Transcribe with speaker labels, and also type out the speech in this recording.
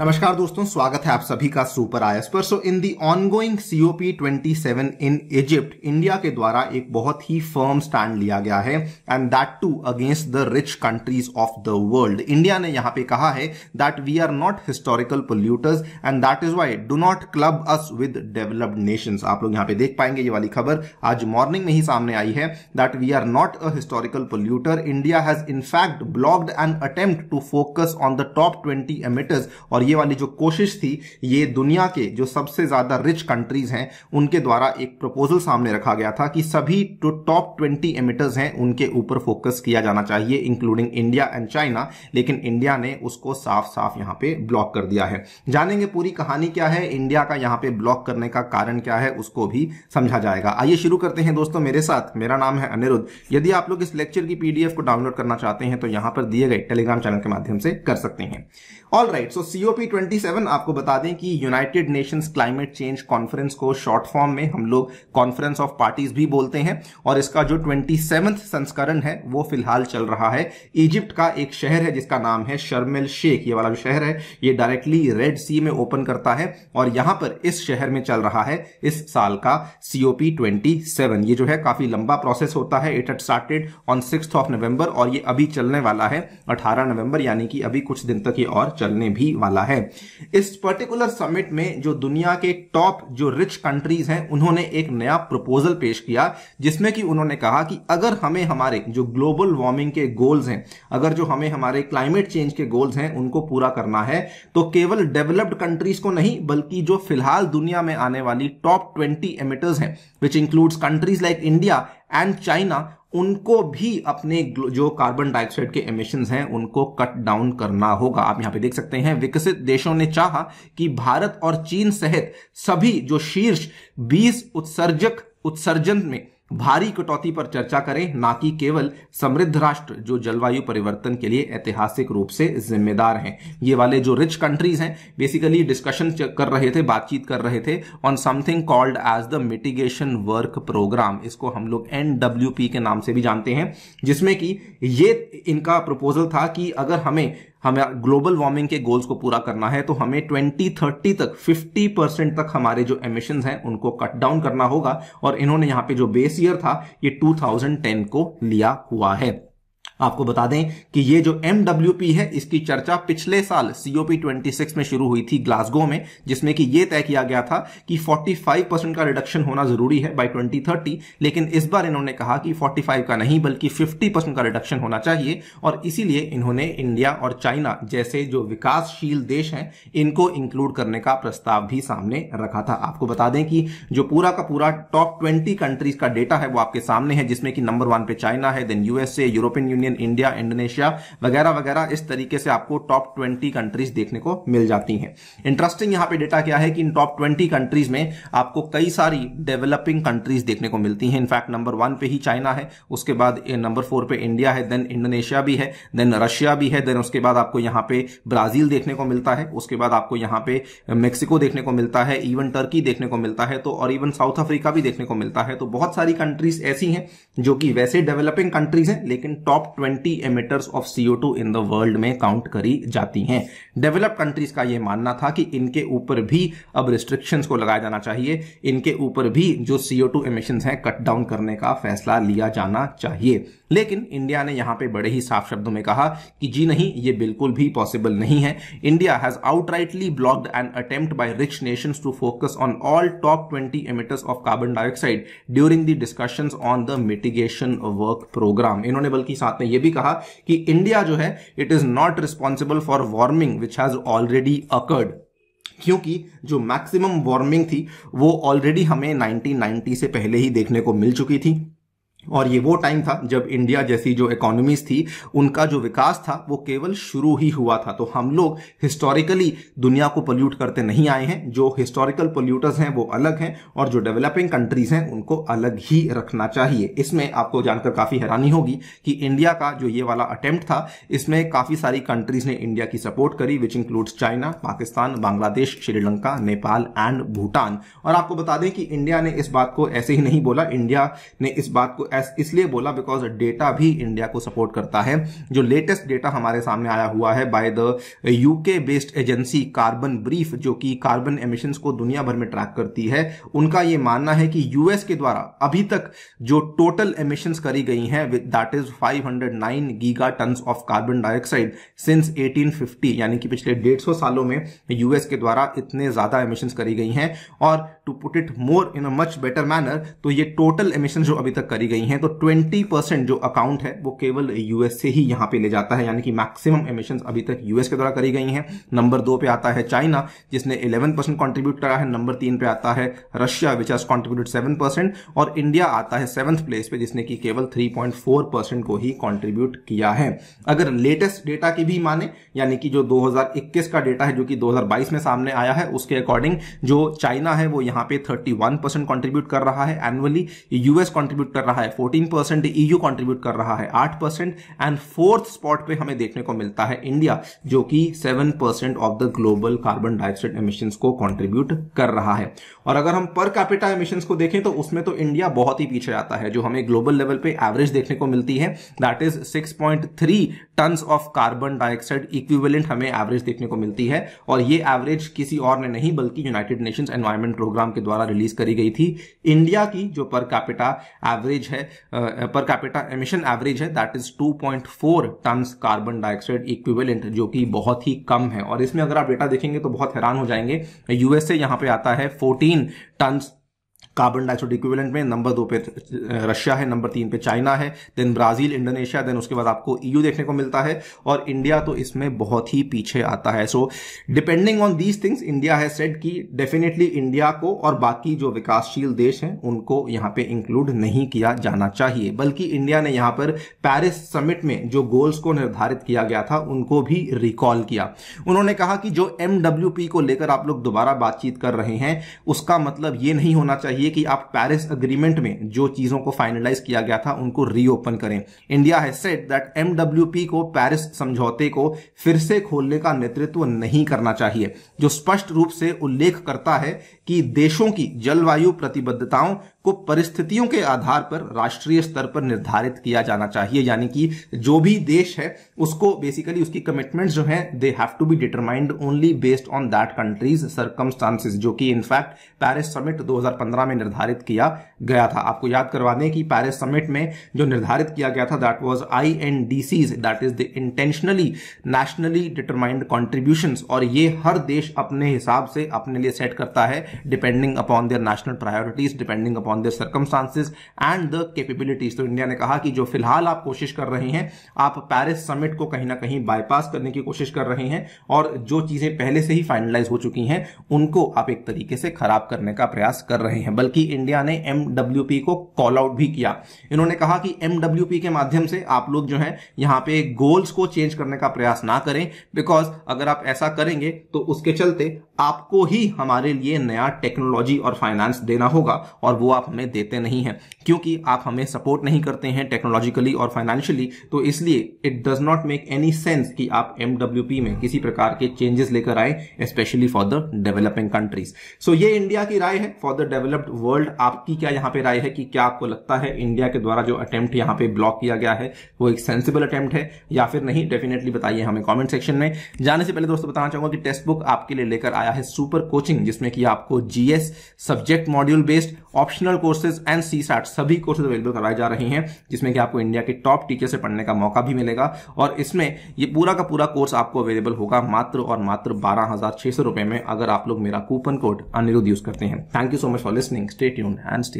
Speaker 1: नमस्कार दोस्तों स्वागत है आप सभी का सुपर आयस पर so in the ongoing COP 27 in Egypt India के द्वारा एक बहुत ही फर्म स्टैंड लिया गया है and that too against the rich countries of the world India ने यहां पे कहा है that we are not historical polluters and that is why do not club us with developed nations आप लोग यहां पे देख पाएंगे ये वाली खबर आज मॉर्निंग में ही सामने आई है that we are not a historical polluter India has in fact blocked and attempt to focus on the top twenty emitters और ये वाली जो कोशिश थी ये दुनिया के जो सबसे ज्यादा रिच कंट्रीज हैं उनके द्वारा एक प्रपोजल सामने रखा गया था कि सभी जो टॉप ट्वेंटी एमिटर्स हैं उनके ऊपर फोकस किया जाना चाहिए इंक्लूडिंग इंडिया एंड चाइना लेकिन इंडिया ने उसको साफ साफ यहाँ पे ब्लॉक कर दिया है जानेंगे पूरी कहानी क्या है इंडिया का यहाँ पे ब्लॉक करने का कारण क्या है उसको भी समझा जाएगा आइए शुरू करते हैं दोस्तों मेरे साथ मेरा नाम है अनिरुद्ध यदि आप लोग इस लेक्चर की पीडीएफ को डाउनलोड करना चाहते हैं तो यहां पर दिए गए टेलीग्राम चैनल के माध्यम से कर सकते हैं all right so CO C twenty seven आपको बता दें कि United Nations climate change conference को शॉर्ट फॉर्म में हम लोग कॉन्फ्रेंस ऑफ पार्टीज भी बोलते हैं और इसका जो ट्वेंटी संस्करण है वो फिलहाल चल रहा है इजिप्ट का एक शहर है जिसका नाम है शर्मेल शेख ये वाला जो शहर है ये डायरेक्टली रेड सी में ओपन करता है और यहां पर इस शहर में चल रहा है इस साल का सीओपी ट्वेंटी सेवन ये जो है काफी लंबा प्रोसेस होता है it at started on six of November और ये अभी चलने वाला है अठारह नवंबर यानी कि अभी कुछ दिन तक ये और चलने भी वाला वाला है इस पर्टिकुलर समिट में जो दुनिया के टॉप जो रिच कंट्रीज हैं उन्होंने एक नया प्रपोजल पेश किया जिसमें कि उन्होंने कहा कि अगर हमें हमारे जो ग्लोबल वार्मिंग के गोल्स हैं अगर जो हमें हमारे क्लाइमेट चेंज के गोल्स हैं उनको पूरा करना है तो केवल डेवलप्ड कंट्रीज को नहीं बल्कि जो फिलहाल दुनिया में आने वाली टॉप ट्वेंटी एमिटर्स हैं which includes countries like India and China उनको भी अपने जो कार्बन डाइऑक्साइड के एमिशन हैं उनको कट डाउन करना होगा आप यहां पे देख सकते हैं विकसित देशों ने चाहा कि भारत और चीन सहित सभी जो शीर्ष 20 उत्सर्जक उत्सर्जन में भारी कटौती पर चर्चा करें ना कि केवल समृद्ध राष्ट्र जो जलवायु परिवर्तन के लिए ऐतिहासिक रूप से जिम्मेदार हैं ये वाले जो रिच कंट्रीज हैं बेसिकली डिस्कशन कर रहे थे बातचीत कर रहे थे on something called as the mitigation work programme इसको हम लोग एन के नाम से भी जानते हैं जिसमें कि ये इनका प्रपोजल था कि अगर हमें हमें ग्लोबल वार्मिंग के गोल्स को पूरा करना है तो हमें 2030 तक 50 परसेंट तक हमारे जो एमिशन हैं उनको कट डाउन करना होगा और इन्होंने यहाँ पे जो बेस ईयर था ये 2010 को लिया हुआ है आपको बता दें कि ये जो एम है इसकी चर्चा पिछले साल सीओपी ट्वेंटी में शुरू हुई थी ग्लासगो में जिसमें कि ये तय किया गया था कि 45 परसेंट का रिडक्शन होना जरूरी है बाय 2030 लेकिन इस बार इन्होंने कहा कि 45 का नहीं बल्कि 50 परसेंट का रिडक्शन होना चाहिए और इसीलिए इन्होंने इंडिया और चाइना जैसे जो विकासशील देश हैं इनको इंक्लूड करने का प्रस्ताव भी सामने रखा था आपको बता दें कि जो पूरा का पूरा टॉप ट्वेंटी कंट्रीज का डेटा है वो आपके सामने है जिसमें कि नंबर वन पे चाइना है then USA European Union Union India Indonesia वगैरह वगैरह इस तरीके से आपको टॉप ट्वेंटी कंट्रीज देखने को मिल जाती हैं इंटरेस्टिंग यहां पे डेटा क्या है कि इन टॉप ट्वेंटी कंट्रीज में आपको कई सारी डेवलपिंग कंट्रीज देखने को मिलती हैं इनफैक्ट नंबर वन पे ही चाइना है उसके बाद नंबर फोर पे इंडिया है देन इंडोनेशिया भी है देन रशिया भी है देन उसके बाद आपको यहां पे ब्राजील देखने को मिलता है उसके बाद आपको यहां पे मेक्सिको देखने को मिलता है इवन टर्की देखने को मिलता है तो और इवन साउथ अफ्रीका भी देखने को मिलता है तो बहुत सारी कंट्रीज ऐसी हैं जो कि वैसे डेवलपिंग कंट्रीज हैं लेकिन top twenty emitters of to in the world में काउंट करी जाती हैं डेवलप्ड कंट्रीज का ये मानना था कि इनके ऊपर भी अब रिस्ट्रिक्शंस को लगाया जाना चाहिए इनके ऊपर भी जो सीओ टू एमिशन हैं कट डाउन करने का फैसला लिया जाना चाहिए लेकिन इंडिया ने यहां पे बड़े ही साफ शब्दों में कहा कि जी नहीं ये बिल्कुल भी पॉसिबल नहीं है India has outrightly blocked an attempt by rich nations to focus on all top 20 emitters of carbon dioxide during the discussions on the mitigation work programme इन्होंने बल्कि साथ में यह भी कहा कि इंडिया जो है it is not responsible for warming which has already occurred क्योंकि जो मैक्सिमम वार्मिंग थी वो ऑलरेडी हमें 1990 से पहले ही देखने को मिल चुकी थी और ये वो टाइम था जब इंडिया जैसी जो इकोनॉमीज थी उनका जो विकास था वो केवल शुरू ही हुआ था तो हम लोग हिस्टोरिकली दुनिया को पोल्यूट करते नहीं आए हैं जो हिस्टोरिकल पोल्यूटर्स हैं वो अलग हैं और जो डेवलपिंग कंट्रीज हैं उनको अलग ही रखना चाहिए इसमें आपको जानकर काफ़ी हैरानी होगी कि इंडिया का जो ये वाला अटेम्प्ट था इसमें काफ़ी सारी कंट्रीज ने इंडिया की सपोर्ट करी which includes China Pakistan Bangladesh Sri Lanka Nepal and Bhutan और आपको बता दें कि इंडिया ने इस बात को ऐसे ही नहीं बोला इंडिया ने इस बात को इसलिए बोला बिकॉज डेटा भी इंडिया को सपोर्ट करता है जो लेटेस्ट डेटा हमारे सामने आया हुआ है by the UK based agency carbon brief जो कि कार्बन एमिशंस को दुनिया भर में ट्रैक करती है उनका यह मानना है कि यूएस के द्वारा अभी तक जो टोटल एमिशंस करी गई हैं that is 509 giga ton of carbon dioxide since 1850 यानी कि पिछले 150 सालों में यूएस के द्वारा इतने ज्यादा एमिशंस करी गई हैं और to put it more in a much better manner तो ये टोटल एमिशन जो अभी तक करी गई गई हैं तो 20 परसेंट जो अकाउंट है वो केवल यूएस से ही यहां पे ले जाता है यानी कि मैक्सिमम एमिशन अभी तक यूएस के द्वारा करी गई हैं नंबर दो पे आता है चाइना जिसने 11 परसेंट कॉन्ट्रीब्यूट करा है नंबर तीन पे आता है Russia which has contribute seven percent और इंडिया आता है सेवंथ प्लेस पे जिसने की केवल थ्री को ही कॉन्ट्रीब्यूट किया है अगर लेटेस्ट डेटा की भी माने यानी कि जो दो का डेटा है जो कि दो में सामने आया है उसके अकॉर्डिंग जो चाइना है वो यहां पर थर्टी परसेंट कर रहा है एनुअली यूएस कॉन्ट्रीब्यूट कर रहा है है फोर्टीन परसेंट ईयू कॉन्ट्रीब्यूट कर रहा है आठ परसेंट एंड फोर्थ स्पॉट पे हमें देखने को मिलता है इंडिया जो कि seven percent of the global carbon dioxide emission को कॉन्ट्रीब्यूट कर रहा है और अगर हम पर कैपिटा एमिशन को देखें तो उसमें तो इंडिया बहुत ही पीछे आता है जो हमें ग्लोबल लेवल पे एवरेज देखने को मिलती है that is 6.3 tons of carbon dioxide equivalent हमें एवरेज देखने को मिलती है और ये एवरेज किसी और ने नहीं बल्कि यूनाइटेड नेशंस एनवायरमेंट प्रोग्राम के द्वारा रिलीज करी गई थी इंडिया की जो पर कैपिटा एवरेज है है पर कैपिटा एमिशन एवरेज है that is 2.4 tons carbon dioxide equivalent जो कि बहुत ही कम है और इसमें अगर आप डेटा देखेंगे तो बहुत हैरान हो जाएंगे यूएसए यहां पे आता है 14 टन्स कार्बन डाइऑक्साइड इक्विवेलेंट में नंबर दो पे रशिया है नंबर तीन पे चाइना है देन ब्राजील इंडोनेशिया देन उसके बाद आपको ईयू e देखने को मिलता है और इंडिया तो इसमें बहुत ही पीछे आता है so depending on these things India है सेट कि डेफिनेटली इंडिया को और बाकी जो विकासशील देश हैं उनको यहाँ पे इंक्लूड नहीं किया जाना चाहिए बल्कि इंडिया ने यहाँ पर पेरिस समिट में जो गोल्स को निर्धारित किया गया था उनको भी रिकॉल किया उन्होंने कहा कि जो एम को लेकर आप लोग दोबारा बातचीत कर रहे हैं उसका मतलब ये नहीं होना चाहिए चाहिए कि आप पेरिस अग्रीमेंट में जो चीज़ों को फाइनलाइज किया गया था उनको रीओपन करें इंडिया है सेट दैट एमडब्ल्यूपी को पेरिस समझौते को फिर से खोलने का नेतृत्व नहीं करना चाहिए जो स्पष्ट रूप से उल्लेख करता है कि देशों की जलवायु प्रतिबद्धताओं को परिस्थितियों के आधार पर राष्ट्रीय स्तर पर निर्धारित किया जाना चाहिए यानी कि जो भी देश है उसको बेसिकली उसकी कमिटमेंट्स जो हैं they have to be determined only based on that countries circumstances जो कि इनफैक्ट पेरिस समिट 2015 में निर्धारित किया गया था आपको याद करवा दें कि पेरिस समिट में जो निर्धारित किया गया था that was I N D Cs that is the intentionally nationally determined contribution और ये हर देश अपने हिसाब से अपने लिए सेट करता है depending upon their national priorities depending upon upon the circumstances and the capabilities तो इंडिया ने कहा कि जो फिलहाल आप कोशिश कर रहे हैं आप पेरिस समिट को कहीं ना कहीं बाईपास करने की कोशिश कर रहे हैं और जो चीजें पहले से ही फाइनलाइज हो चुकी हैं उनको आप एक तरीके से खराब करने का प्रयास कर रहे हैं बल्कि इंडिया ने एम को कॉल आउट भी किया इन्होंने कहा कि एम के माध्यम से आप लोग जो है यहां पे गोल्स को चेंज करने का प्रयास ना करें बिकॉज अगर आप ऐसा करेंगे तो उसके चलते आपको ही हमारे लिए नया टेक्नोलॉजी और फाइनेंस देना होगा और वो आप आप हमें देते नहीं हैं क्योंकि आप हमें सपोर्ट नहीं करते हैं टेक्नोलॉजिकली और फाइनेंशियली तो इसलिए it does not make any sense कि आप एम में किसी प्रकार के चेंजेस लेकर आए specially for the developing countries so ये इंडिया की राय है फॉर द डेवलप्ड वर्ल्ड आपकी क्या यहाँ पे राय है कि क्या आपको लगता है इंडिया के द्वारा जो अटेम्प्ट यहाँ पे ब्लॉक किया गया है वो एक सेंसिबल अटेम्प्ट है या फिर नहीं डेफिनेटली बताइए हमें कॉमेंट सेक्शन में जाने से पहले दोस्तों बताना चाहूंगा कि टेक्स्ट बुक आपके लिए लेकर आया है सुपर कोचिंग जिसमें कि आपको GS subject module based optional original courses and सी सभी कोर्सेज अवेलेबल कराए जा रहे हैं जिसमें कि आपको इंडिया के टॉप टीचर से पढ़ने का मौका भी मिलेगा और इसमें ये पूरा का पूरा कोर्स आपको अवेलेबल होगा मात्र और मात्र बारह हजार छह सौ रुपए में अगर आप लोग मेरा कूपन कोड अनिरुद्ध यूज करते हैं thank you so much for listening stay tune and stay